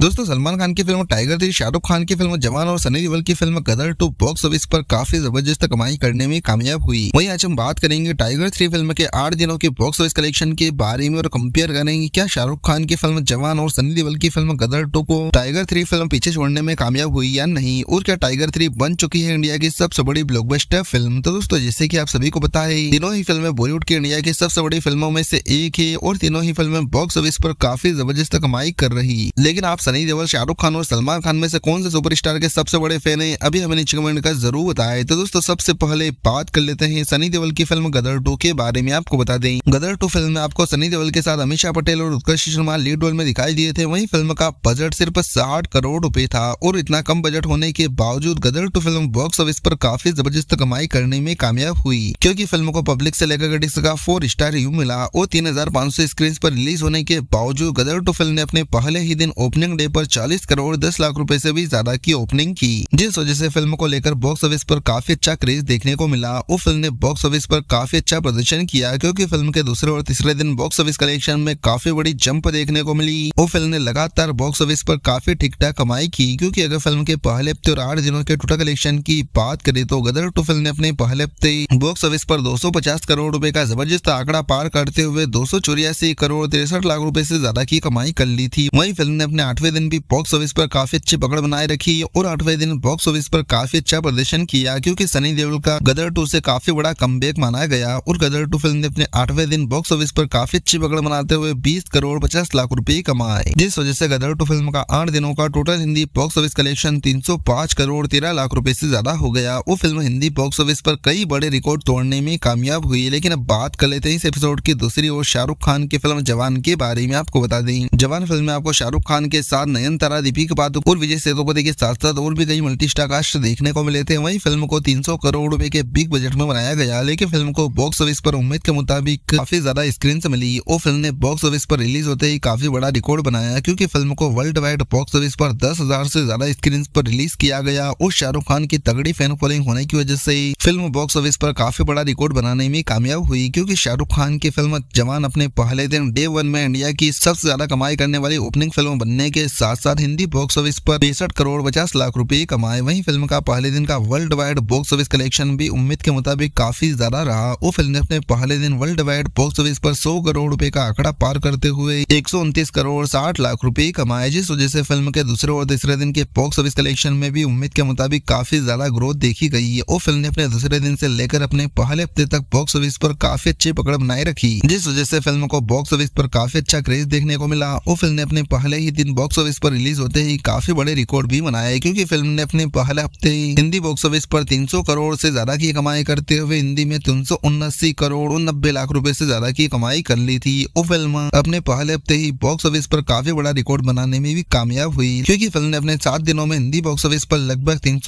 दोस्तों सलमान खान की film tiger थी शाहरुख खान की फिल्म जवान और सनी देवल की फिल्म गदर टू बॉक्स ऑफिस पर काफी जबरदस्त कमाई करने में कामयाब हुई वहीं आज हम बात करेंगे टाइगर थ्री फिल्म के आठ दिनों के बॉक्स ऑफिस कलेक्शन के बारे में और कंपेयर करेंगे क्या शाहरुख खान की फिल्म जवान और सनी देवल की फिल्म गदर टू को टाइगर थ्री फिल्म पीछे छोड़ने में कामयाब हुई या नहीं और क्या टाइगर थ्री बन चुकी है इंडिया की सबसे बड़ी ब्लॉकबस्टर फिल्म तो दोस्तों जैसे की आप सभी को पता है तीनों ही फिल्म बॉलीवुड की इंडिया की सबसे बड़ी फिल्मों में से एक है और तीनों ही फिल्म बॉक्स ऑफिस पर काफी जबरदस्त कमाई कर रही लेकिन आप सनी देवल शाहरुख खान और सलमान खान में से कौन से सुपरस्टार के सबसे बड़े फैन हैं अभी हमें नीचे कमेंट कर जरूर बताएं तो दोस्तों सबसे पहले बात कर लेते हैं सनी देवल की फिल्म गदर टू के बारे में आपको बता दें गदर टू फिल्म में आपको सनी देवल के साथ अमित पटेल और उत्कर्ष शर्मा लीड रोल में दिखाई दिए थे वही फिल्म का बजट सिर्फ साठ करोड़ रूपए था और इतना कम बजट होने के बावजूद गदर टू फिल्म बॉक्स ऑफिस पर काफी जबरदस्त कमाई करने में कामयाब हुई क्योंकि फिल्म को पब्लिक से लेकर क्रिटिक्स का फोर स्टार रिव्यू मिला और तीन हजार पाँच सौ स्क्रीन पर रिलीज होने के बावजूद गदर टू फिल्म ने अपने पहले ही दिन ओपनिंग डे पर 40 करोड़ 10 लाख रुपए से भी ज्यादा की ओपनिंग की जिस वजह से फिल्म को लेकर बॉक्स ऑफिस पर काफी अच्छा क्रेज देखने को मिला उस फिल्म ने बॉक्स ऑफिस पर काफी अच्छा प्रदर्शन किया क्योंकि फिल्म के दूसरे और तीसरे दिन बॉक्स ऑफिस कलेक्शन में काफी बड़ी जंप देखने को मिली वो फिल्म ने लगातार बॉक्स ऑफिस पर काफी ठीक ठाक कमाई की क्योंकि अगर फिल्म के पहले हफ्ते और आठ दिनों के टोटल कलेक्शन की बात करें तो गदर टू फिल्म ने अपने पहले हफ्ते बॉक्स ऑफिस पर 250 करोड़ रुपए का जबरदस्त आंकड़ा पार करते हुए दो करोड़ तिरसठ लाख रूपए ऐसी ज्यादा की कमाई कर ली थी वही फिल्म ने अपने आठवें आठवें दिन भी बॉक्स ऑफिस पर काफी अच्छी पकड़ बनाए रखी और आठवें दिन बॉक्स ऑफिस पर काफी अच्छा प्रदर्शन किया क्योंकि सनी देओल का गदर टू से काफी बड़ा कम माना गया और गदर टू फिल्म ने अपने आठवें दिन बॉक्स ऑफिस पर काफी अच्छी पकड़ बनाते हुए बीस करोड़ पचास लाख रूपये कमाए जिस वजह से गदर टू फिल्म का आठ दिनों का total Hindi box office collection तीन करोड़ तेरह लाख रूपये ऐसी ज्यादा हो गया वो फिल्म हिंदी बॉक्स ऑफिस पर कई बड़े रिकॉर्ड तोड़ने में कामयाब हुई लेकिन अब बात कर लेते हैं इस एपिसोड की दूसरी ओर शाहरुख खान की फिल्म जवान के बारे में आपको बता दें जवान फिल्म में आपको शाहरुख खान के साथ साथ तारा दीपिक पादुकोण विजय सेतुपति के साथ साथ और भी कई मल्टी स्टारकास्ट देखने को मिले थे वही फिल्म को 300 करोड़ रुपए के बिग बजट में बनाया गया लेकिन फिल्म को बॉक्स ऑफिस पर उम्मीद के मुताबिक काफी ज्यादा स्क्रीन मिली और फिल्म ने बॉक्स ऑफिस पर रिलीज होते ही काफी बड़ा रिकॉर्ड बनाया क्योंकि फिल्म को वर्ल्ड वाइड बॉक्स ऑफिस पर दस हजार से ज्यादा स्क्रीन पर रिलीज किया गया और शाहरुख खान की तगड़ी फैन फॉलोइंग होने की वजह से फिल्म बॉक्स ऑफिस पर काफी बड़ा रिकॉर्ड बनाने में कामयाब हुई क्योंकि शाहरुख खान की फिल्म जवान अपने पहले दिन डे वन में इंडिया की सबसे ज्यादा कमाई करने वाली ओपनिंग फिल्म बनने के साथ साथ हिंदी बॉक्स ऑफिस पर तिरसठ करोड़ पचास लाख रूपए कमाए वहीं फिल्म का पहले दिन का worldwide box office collection भी उम्मीद के मुताबिक काफी ज्यादा रहा वो फिल्म ने अपने पहले दिन वर्ल्ड वाइड बॉक्स ऑफिस पर सौ करोड़ रूपए का आंकड़ा पार करते हुए एक करोड़ साठ लाख रूपए कमाए जिस वजह से फिल्म के दूसरे और तीसरे दिन के बॉक्स ऑफिस कलेक्शन में भी उम्मीद के मुताबिक काफी ज्यादा ग्रोथ देखी गई है और फिल्म ने अपने दूसरे दिन से लेकर अपने पहले हफ्ते तक बॉक्स ऑफिस पर काफी अच्छी पकड़ बनाए रखी जिस वजह से फिल्म को बॉक्स ऑफिस पर काफी अच्छा क्रेज देखने को मिला और फिल्म ने अपने पहले ही दिन बॉक्स बॉक्स ऑफिस पर रिलीज होते ही काफी बड़े रिकॉर्ड भी बनाया है क्योंकि फिल्म ने अपने पहले हफ्ते ही हिंदी बॉक्स ऑफिस पर 300 करोड़ से ज्यादा की कमाई करते हुए हिंदी में तीन करोड़ और नब्बे लाख रूपए से ज्यादा की कमाई कर ली थी वो फिल्म अपने पहले हफ्ते ही बॉक्स ऑफिस पर काफी बड़ा रिकॉर्ड बनाने में भी कामयाब हुई क्योंकि फिल्म ने अपने सात दिनों में हिंदी बॉक्स ऑफिस पर लगभग तीन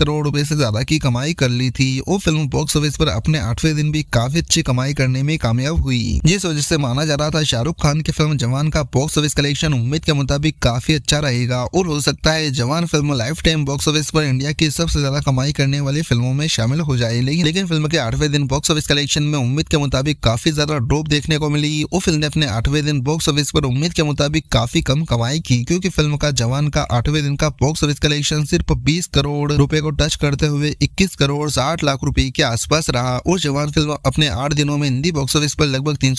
करोड़ रूपए से ज्यादा की कमाई कर ली थी वो फिल्म बॉक्स ऑफिस पर अपने आठवें दिन भी काफी अच्छी कमाई करने में कामयाब हुई जिस वजह से माना जा रहा था शाहरुख खान की फिल्म जवान का बॉक्स ऑफिस कलेक्शन उम्मीद के मुताबिक काफ़ी अच्छा रहेगा और हो सकता है जवान फिल्म लाइफ टाइम बॉक्स ऑफिस पर इंडिया की सबसे ज़्यादा कमाई करने वाली फिल्मों में शामिल हो जाए लेकिन लेकिन फिल्म के आठवें दिन बॉक्स ऑफिस कलेक्शन में उम्मीद के मुताबिक काफ़ी ज़्यादा ड्रॉप देखने को मिली और फिल्म ने अपने आठवें दिन बॉक्स ऑफिस पर उम्मीद के मुताबिक काफ़ी कम कमाई की क्योंकि फिल्म का जवान का आठवें दिन का बॉक्स ऑफिस कलेक्शन सिर्फ बीस करोड़ रुपए को टच करते हुए इक्कीस करोड़ साठ लाख रुपए के आसपास रहा और जवान फिल्म अपने आठ दिनों में हिंदी बॉक्स ऑफिस पर लगभग तीन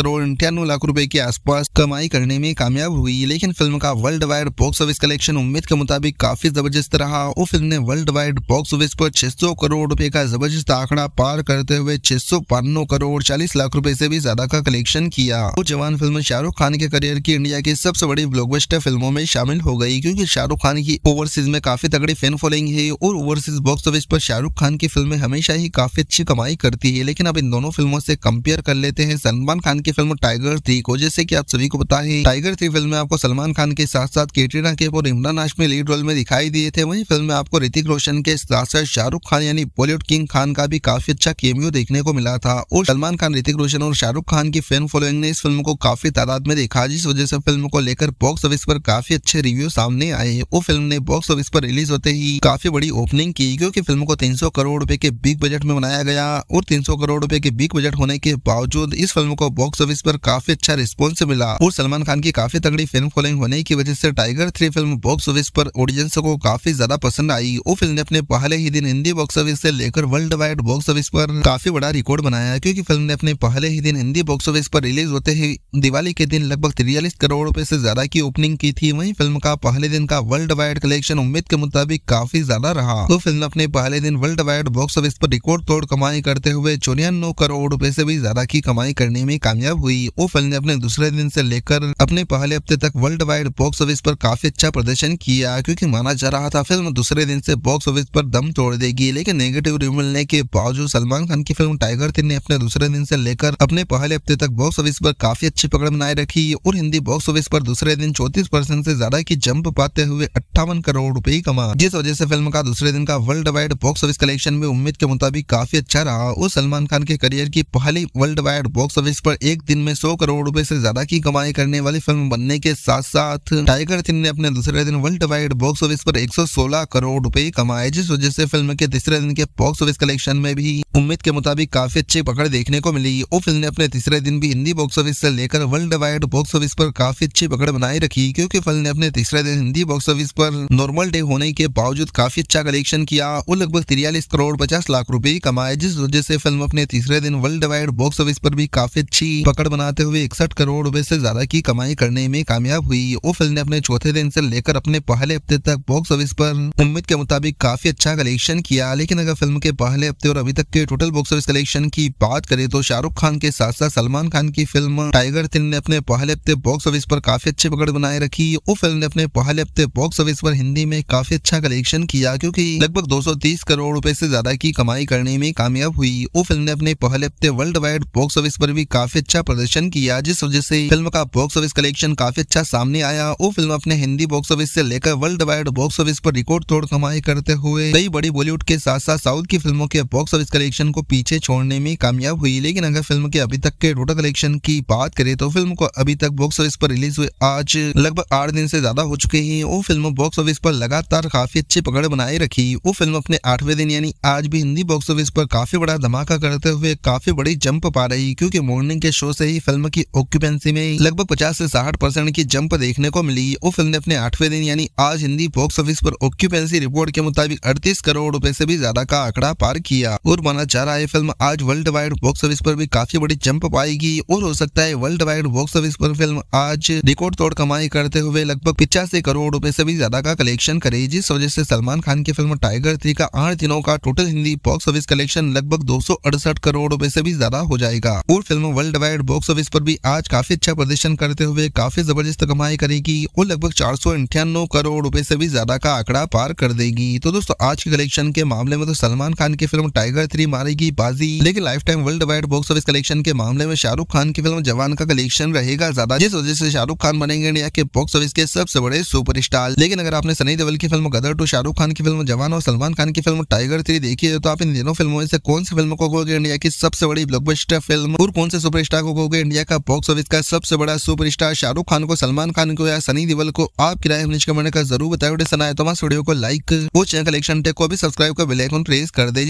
करोड़ अंठानवे लाख रुपए के आसपास कमाई करने में कामयाब हुई लेकिन फिल्म का worldwide box office collection उम्मीद के मुताबिक काफी जबरदस्त रहा वो फिल्म ने वर्ल्ड वाइड बॉक्स ऑफिस पर 600 करोड़ रुपए का जबरदस्त आंकड़ा पार करते हुए छह करोड़ 40 लाख रुपए से भी ज्यादा का कलेक्शन किया वो जवान फिल्म शाहरुख खान के करियर की इंडिया की सबसे बड़ी ब्लॉकबस्टर फिल्मों में शामिल हो गई क्योंकि शाहरुख खान की ओवरसीज में काफी तगड़ी फैन फॉलोइंग है और ओवरसीज बॉक्स ऑफिस पर शाहरुख खान की फिल्में हमेशा ही काफी अच्छी कमाई करती है लेकिन अब इन दोनों फिल्मों से कंपेयर कर लेते हैं सलमान खान की फिल्म टाइगर थ्री को जैसे की आप सभी को पता है टाइगर थ्री फिल्म में आपको सलमान सलमान खान के साथ साथ कैटरीना कैफ और इमरान हाशमी लीड रोल में दिखाई दिए थे वहीं फिल्म में आपको ऋतिक रोशन के साथ साथ शाहरुख खान यानी बॉलीवुड किंग खान का भी काफी अच्छा केमियो देखने को मिला था और सलमान खान ऋतिक रोशन और शाहरुख खान की फैन फॉलोइंग ने इस फिल्म को काफी तादाद में देखा जिस वजह से फिल्म को लेकर बॉक्स ऑफिस पर काफी अच्छे रिव्यू सामने आए और फिल्म ने बॉक्स ऑफिस पर रिलीज होते ही काफी बड़ी ओपनिंग की क्योंकि फिल्म को 300 करोड़ रुपए के बिग बजट में बनाया गया और 300 करोड़ रुपए के बिग बजट होने के बावजूद इस फिल्म को बॉक्स ऑफिस पर काफी अच्छा रिस्पॉन्स मिला और सलमान खान की काफी तगड़ी फिल्म फॉलोइंग रिलीजिंग होने की वजह से टाइगर थ्री फिल्म बॉक्स ऑफिस पर ऑडियंस को काफी ज्यादा पसंद आई वो फिल्म ने अपने पहले ही दिन हिंदी बॉक्स ऑफिस से लेकर वर्ल्ड वाइड बॉक्स ऑफिस पर काफी बड़ा रिकॉर्ड बनाया क्योंकि फिल्म ने अपने पहले ही दिन हिंदी बॉक्स ऑफिस पर रिलीज होते ही दिवाली के दिन लगभग तिरियालीस करोड़ रूपए से ज्यादा की ओपनिंग की थी वही फिल्म का पहले दिन का वर्ल्ड वाइड कलेक्शन उम्मीद के मुताबिक काफी ज्यादा रहा तो फिल्म अपने पहले दिन वर्ल्ड वाइड बॉक्स ऑफिस पर रिकॉर्ड तोड़ कमाई करते हुए चौरानो करोड़ रूपए से भी ज्यादा की कमाई करने में कामयाब हुई वो फिल्म ने अपने दूसरे दिन से लेकर अपने पहले हफ्ते तक वर्ल्ड वाइड बॉक्स ऑफिस पर काफी अच्छा प्रदर्शन किया क्योंकि माना जा रहा था फिल्म दूसरे दिन से बॉक्स ऑफिस पर दम तोड़ देगी लेकिन नेगेटिव रिव्यू मिलने के बावजूद सलमान खान की फिल्म टाइगर तीन ने अपने दूसरे दिन से लेकर अपने पहले हफ्ते तक बॉक्स ऑफिस पर काफी अच्छी पकड़ बनाए रखी और हिंदी बॉक्स ऑफिस पर दूसरे दिन चौतीस परसेंट से ज्यादा की जंप पाते हुए अट्ठावन करोड़ रूपए कमा जिस वजह से फिल्म का दूसरे दिन का worldwide box office collection में उम्मीद के मुताबिक काफी अच्छा रहा और सलमान खान के करियर की पहली वर्ल्ड वाइड बॉक्स ऑफिस पर एक दिन में सौ करोड़ रूपए ऐसी ज्यादा की कमाई करने वाली फिल्म बनने के साथ साथ साथ टाइगर थ्री ने अपने दूसरे दिन वर्ल्ड वाइड बॉक्स ऑफिस पर 116 करोड़ रुपए कमाए जिस वजह से फिल्म के तीसरे दिन के बॉक्स ऑफिस कलेक्शन में भी उम्मीद के मुताबिक काफी अच्छी पकड़ देखने को मिली और फिल्म ने अपने तीसरे दिन भी हिंदी बॉक्स ऑफिस से लेकर वर्ल्ड वाइड बॉक्स ऑफिस पर काफी अच्छी पकड़ बनाए रखी क्योंकि फिल्म ने अपने तीसरे दिन हिंदी बॉक्स ऑफिस पर नॉर्मल डे होने के बावजूद काफी अच्छा कलेक्शन किया और लगभग तिरयालीस करोड़ पचास लाख रूपए कमाए जिस वजह से फिल्म अपने तीसरे दिन वर्ल्ड वाइड बॉक्स ऑफिस पर भी काफी अच्छी पकड़ बनाते हुए इकसठ करोड़ रूपए ऐसी ज्यादा की कमाई करने में कामयाब हुई थी वो फिल्म ने अपने चौथे दिन से लेकर अपने पहले हफ्ते तक बॉक्स ऑफिस पर उम्मीद के मुताबिक काफी अच्छा कलेक्शन किया लेकिन अगर फिल्म के पहले हफ्ते और अभी तक के टोटल बॉक्स ऑफिस कलेक्शन की बात करें तो शाहरुख खान के साथ साथ सलमान खान की फिल्म टाइगर थिन ने अपने पहले हफ्ते बॉक्स ऑफिस पर काफी अच्छी पकड़ बनाए रखी वो फिल्म ने अपने पहले हफ्ते बॉक्स ऑफिस पर हिंदी में काफी अच्छा कलेक्शन किया क्योंकि लगभग 230 करोड़ रुपए से ज्यादा की कमाई करने में कामयाब हुई वो फिल्म ने अपने पहले हफ्ते वर्ल्ड वाइड बॉक्स ऑफिस पर भी काफी अच्छा प्रदर्शन किया जिस वजह से फिल्म का बॉक्स ऑफिस कलेक्शन काफी अच्छा सामने नहीं आया वो फिल्म अपने हिंदी बॉक्स ऑफिस से लेकर वर्ल्ड वाइड बॉक्स ऑफिस पर रिकॉर्ड तोड़ कमाई करते हुए कई बड़ी बॉलीवुड के साथ साथ साउथ की फिल्मों के बॉक्स ऑफिस कलेक्शन को पीछे छोड़ने में कामयाब हुई लेकिन अगर फिल्म के अभी तक के टोटल कलेक्शन की बात करे तो फिल्म को अभी तक बॉक्स ऑफिस पर रिलीज हुए आज लगभग आठ दिन से ज्यादा हो चुके हैं वो फिल्म बॉक्स ऑफिस पर लगातार काफी अच्छी पकड़ बनाए रखी वो फिल्म अपने आठवें दिन यानी आज भी हिंदी बॉक्स ऑफिस पर काफी बड़ा धमाका करते हुए काफी बड़ी जंप पा रही क्योंकि मॉर्निंग के शो से ही फिल्म की ऑक्यूपेंसी में लगभग पचास से साठ परसेंट की जंप देखने को मिली वो फिल्म ने अपने आठवें दिन यानी आज हिंदी बॉक्स ऑफिस पर ऑक्यूपेंसी रिपोर्ट के मुताबिक अड़तीस करोड़ रुपए से भी ज्यादा का आंकड़ा पार किया और माना जा रहा है फिल्म आज वर्ल्ड वाइड बॉक्स ऑफिस पर भी काफी बड़ी जंप पाएगी और हो सकता है वर्ल्ड वाइड बॉक्स ऑफिस पर फिल्म आज रिकॉर्ड तोड़ कमाई करते हुए लगभग पिचासी करोड़ रूपए से भी ज्यादा का कलेक्शन करेगी जिस वजह से सलमान खान की फिल्म टाइगर थ्री का आठ दिनों का total Hindi box office collection लगभग दो करोड़ रूपए से भी ज्यादा हो जाएगा और फिल्म वर्ल्ड वाइड बॉक्स ऑफिस पर भी आज काफी अच्छा प्रदर्शन करते हुए काफी जबरदस्त कमाई कमाई करेगी और लगभग चार करोड़ रुपए से भी ज्यादा का आंकड़ा पार कर देगी तो दोस्तों आज के कलेक्शन के मामले में तो सलमान खान की फिल्म टाइगर थ्री मारेगी बाजी लेकिन lifetime worldwide box office collection के मामले में शाहरुख खान की फिल्म जवान का कलेक्शन रहेगा ज्यादा जिस वजह से शाहरुख खान बनेंगे इंडिया के बॉक्स ऑफिस के सबसे बड़े स्टार लेकिन अगर आपने सनी देवल की फिल्म गदर टू शाहरुख खान की फिल्म जवान और सलमान खान की फिल्म टाइगर थ्री देखी है तो आप इन दोनों फिल्मों से कौन सी फिल्म को कहोगे इंडिया की सबसे बड़ी ब्लॉकबस्टर फिल्म और कौन से सुपरस्टार को कहोगे इंडिया का बॉक्स ऑफिस का सबसे बड़ा सुपरस्टार शाहरुख खान को सलमान खान को या सनी देवल को आप किराए नीचे कमेंट कर जरूर बताए सना है तो वीडियो को लाइक वो चैनल कलेक्शन टेक को भी सब्सक्राइब कर बेलाइकन प्रेस कर दे